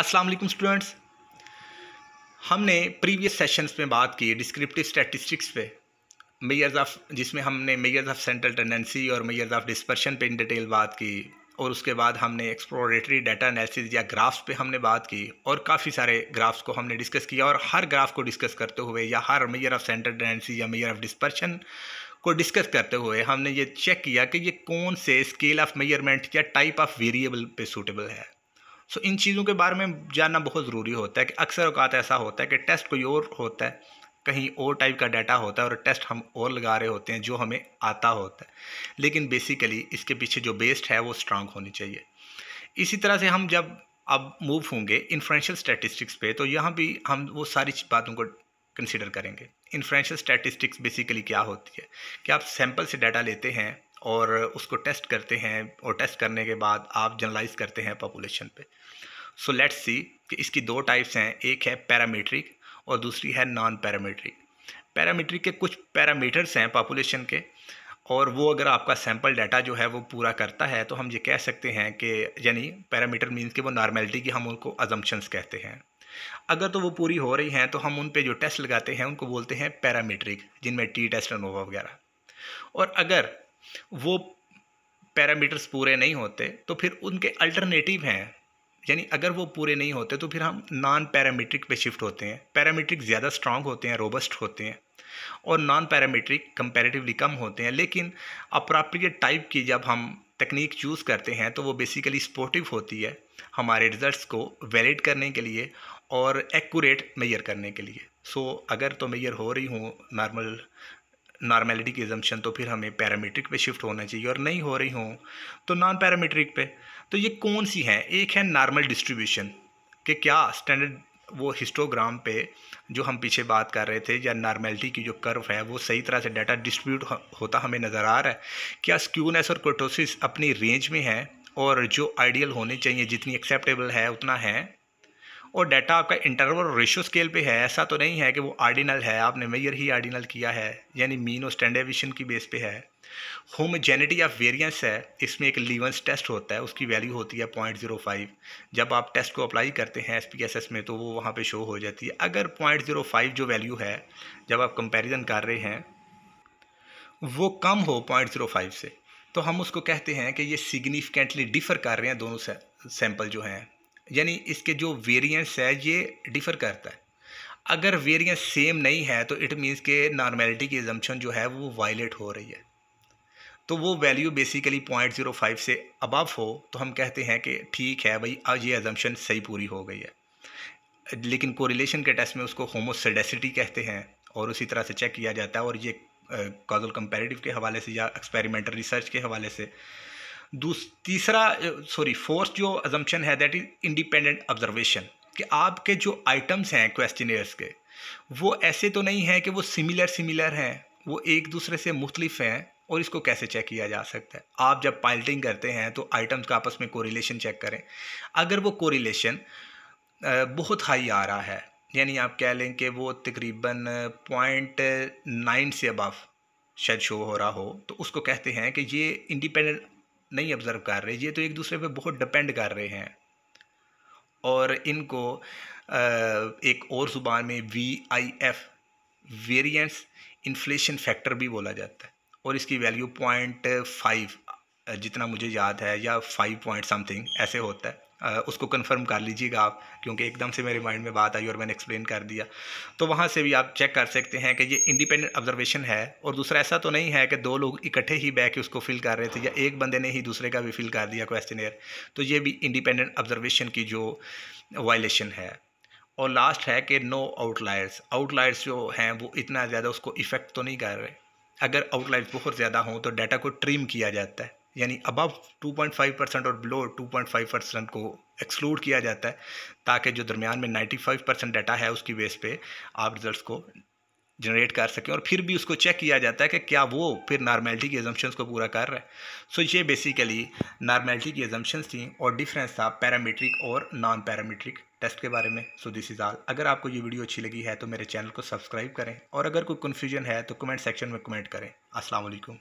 अस्सलाम वालेकुम स्टूडेंट्स हमने प्रीवियस सेशंस में बात की डिस्क्रिप्टिव स्टैटिस्टिक्स पे मेयर्स ऑफ जिसमें हमने मेयर्स ऑफ सेंट्रल टेंडेंसी और मेयर्स ऑफ डिस्पर्शन पे इन डिटेल बात की और उसके बाद हमने एक्सप्लोरेटरी डाटा एनालिसिस या ग्राफ्स पे हमने बात की और काफ़ी सारे ग्राफ्स को हमने डिस्कस किया और हर ग्राफ को डिस्कस करते हुए या हर मेयर ऑफ सेंट्रल टेंडेंसी या मेयर ऑफ डिस्पर्शन को डिस्कस करते हुए हमने ये चेक किया कि ये कौन से स्केल ऑफ मेजरमेंट या टाइप ऑफ वेरिएबल पे सूटेबल है सो इन चीज़ों के बारे में जानना बहुत ज़रूरी होता है कि अक्सर अवकात ऐसा होता है कि टेस्ट कोई और होता है कहीं और टाइप का डाटा होता है और टेस्ट हम और लगा रहे होते हैं जो हमें आता होता है लेकिन बेसिकली इसके पीछे जो बेस्ड है वो स्ट्रांग होनी चाहिए इसी तरह से हम जब अब मूव होंगे इन्फ्रेंशियल स्टैटिस्टिक्स पे तो यहाँ भी हम वो सारी बातों को कंसिडर करेंगे इन्फ्रेंशियल स्टैटिस्टिक्स बेसिकली क्या होती है कि आप सैंपल से डाटा लेते हैं और उसको टेस्ट करते हैं और टेस्ट करने के बाद आप जनरलाइज करते हैं पॉपुलेशन पे सो लेट्स सी कि इसकी दो टाइप्स हैं एक है पैरामीट्रिक और दूसरी है नॉन पैरामीट्रिक पैरामीट्रिक के कुछ पैरामीटर्स हैं पॉपुलेशन के और वो अगर आपका सैंपल डाटा जो है वो पूरा करता है तो हम ये कह सकते हैं कि यानी पैरामीटर मीन्स कि वो नॉर्मेलिटी की हम उनको अजम्पन्स कहते हैं अगर तो वो पूरी हो रही हैं तो हम उन पे जो टेस्ट लगाते हैं उनको बोलते हैं पैरामीट्रिक जिनमें टी टेस्ट एनोवा वगैरह और अगर वो पैरामीटर्स पूरे नहीं होते तो फिर उनके अल्टरनेटिव हैं यानी अगर वो पूरे नहीं होते तो फिर हम नॉन पैरामीट्रिक पे शिफ्ट होते हैं पैरामीट्रिक ज़्यादा स्ट्रांग होते हैं रोबस्ट होते हैं और नॉन पैरामीट्रिक कंपैरेटिवली कम होते हैं लेकिन अप्राप्रिएट टाइप की जब हम तकनीक चूज़ करते हैं तो वो बेसिकली स्पोर्टिव होती है हमारे रिजल्ट्स को वैलिड करने के लिए और एक्यूरेट मेजर करने के लिए सो so, अगर तो मैयर हो रही हूँ नॉर्मल नॉर्मेलिटी की एजम्पन तो फिर हमें पैरामीट्रिक पे शिफ्ट होना चाहिए और नहीं हो रही हों तो नॉन पैरामीट्रिक पे तो ये कौन सी हैं एक है नॉर्मल डिस्ट्रीब्यूशन कि क्या स्टैंडर्ड वो हिस्टोग्राम पे जो हम पीछे बात कर रहे थे या नॉर्मेलिटी की जो कर्व है वो सही तरह से डाटा डिस्ट्रीब्यूट होता हमें नज़र आ रहा है क्या स्क्यूनेस और कोटोसिस अपनी रेंज में है और जो आइडियल होने चाहिए जितनी एक्सेप्टेबल है उतना है और डाटा आपका इंटरवल रेशियो रेशो स्केल पे है ऐसा तो नहीं है कि वो आर्डिनल है आपने मेजर ही आर्डिनल किया है यानी मीन और स्टैंडर्डेशन की बेस पे है होमोजेनिटी ऑफ वेरियंस है इसमें एक लीवेंस टेस्ट होता है उसकी वैल्यू होती है पॉइंट जीरो फाइव जब आप टेस्ट को अप्लाई करते हैं एस पी एस एस में तो वो वहाँ पर शो हो जाती है अगर पॉइंट जीरो फाइव जो वैल्यू है जब आप कंपेरिजन कर रहे हैं वो कम हो पॉइंट जीरो फाइव से तो हम उसको कहते हैं कि ये सिग्निफिकेंटली डिफ़र कर रहे हैं दोनों सैंपल जो हैं यानी इसके जो वेरिएंस है ये डिफ़र करता है अगर वेरिएंस सेम नहीं है तो इट मीन्स के नॉर्मेलिटी की एजम्पन जो है वो वायलेट हो रही है तो वो value basically point zero five से अबव हो तो हम कहते हैं कि ठीक है भाई आज ये एजम्पन सही पूरी हो गई है लेकिन कोरिलेशन के टेस्ट में उसको होमोसडेसिटी कहते हैं और उसी तरह से चेक किया जाता है और ये कॉजल कंपेरेटिव के हवाले से या एक्सपेरिमेंटल रिसर्च के हवाले से तीसरा सॉरी फोर्थ जो अजम्पन है दैट इज इंडिपेंडेंट ऑब्जर्वेशन कि आपके जो आइटम्स हैं क्वेश्चनियर्स के वो ऐसे तो नहीं हैं कि वो सिमिलर सिमिलर हैं वो एक दूसरे से मुख्तलिफ हैं और इसको कैसे चेक किया जा सकता है आप जब पायलटिंग करते हैं तो आइटम्स का आपस में कोरिलेशन चेक करें अगर वो कोरिलेशन बहुत हाई आ रहा है यानी आप कह लें कि वो तकरीबन पॉइंट नाइन से अबव शायद शो हो रहा हो तो उसको कहते हैं कि ये इंडिपेंडेंट नहीं ऑब्ज़र्व कर रहे ये तो एक दूसरे पे बहुत डिपेंड कर रहे हैं और इनको एक और ज़ुबान में V I F variance inflation factor भी बोला जाता है और इसकी वैल्यू पॉइंट फाइव जितना मुझे याद है या फाइव पॉइंट समथिंग ऐसे होता है उसको कंफर्म कर लीजिएगा आप क्योंकि एकदम से मेरे माइंड में बात आई और मैंने एक्सप्लेन कर दिया तो वहाँ से भी आप चेक कर सकते हैं कि ये इंडिपेंडेंट ऑब्जर्वेशन है और दूसरा ऐसा तो नहीं है कि दो लोग इकट्ठे ही बह के उसको फिल कर रहे थे या एक बंदे ने ही दूसरे का भी फिल कर दिया क्वेश्चन तो ये भी इंडिपेंडेंट ऑब्जर्वेशन की जो वायलेशन है और लास्ट है कि नो आउटलायर्स आउटलायर्स जो हैं वो इतना ज़्यादा उसको इफ़ेक्ट तो नहीं कर रहे अगर आउटलाइट बहुत ज़्यादा हों तो डाटा को ट्रिम किया जाता है यानी अबव 2.5 परसेंट और बिलो 2.5 परसेंट को एक्सक्लूड किया जाता है ताकि जो दरमियान में 95 परसेंट डाटा है उसकी बेस पे आप रिजल्ट्स को जनरेट कर सकें और फिर भी उसको चेक किया जाता है कि क्या वो फिर नॉर्मेलिटी की एजम्पन्स को पूरा कर रहा है सो so, ये बेसिकली नॉर्मेलिटी की एजम्पन्स थी और डिफरेंस था पैरामीट्रिक और नॉन पैरामीट्रिक टेस्ट के बारे में सो दिस इज़ आल अगर आपको ये वीडियो अच्छी लगी है तो मेरे चैनल को सब्सक्राइब करें और अगर कोई कन्फ्यूजन है तो कमेंट सेक्शन में कमेंट करें असलकुम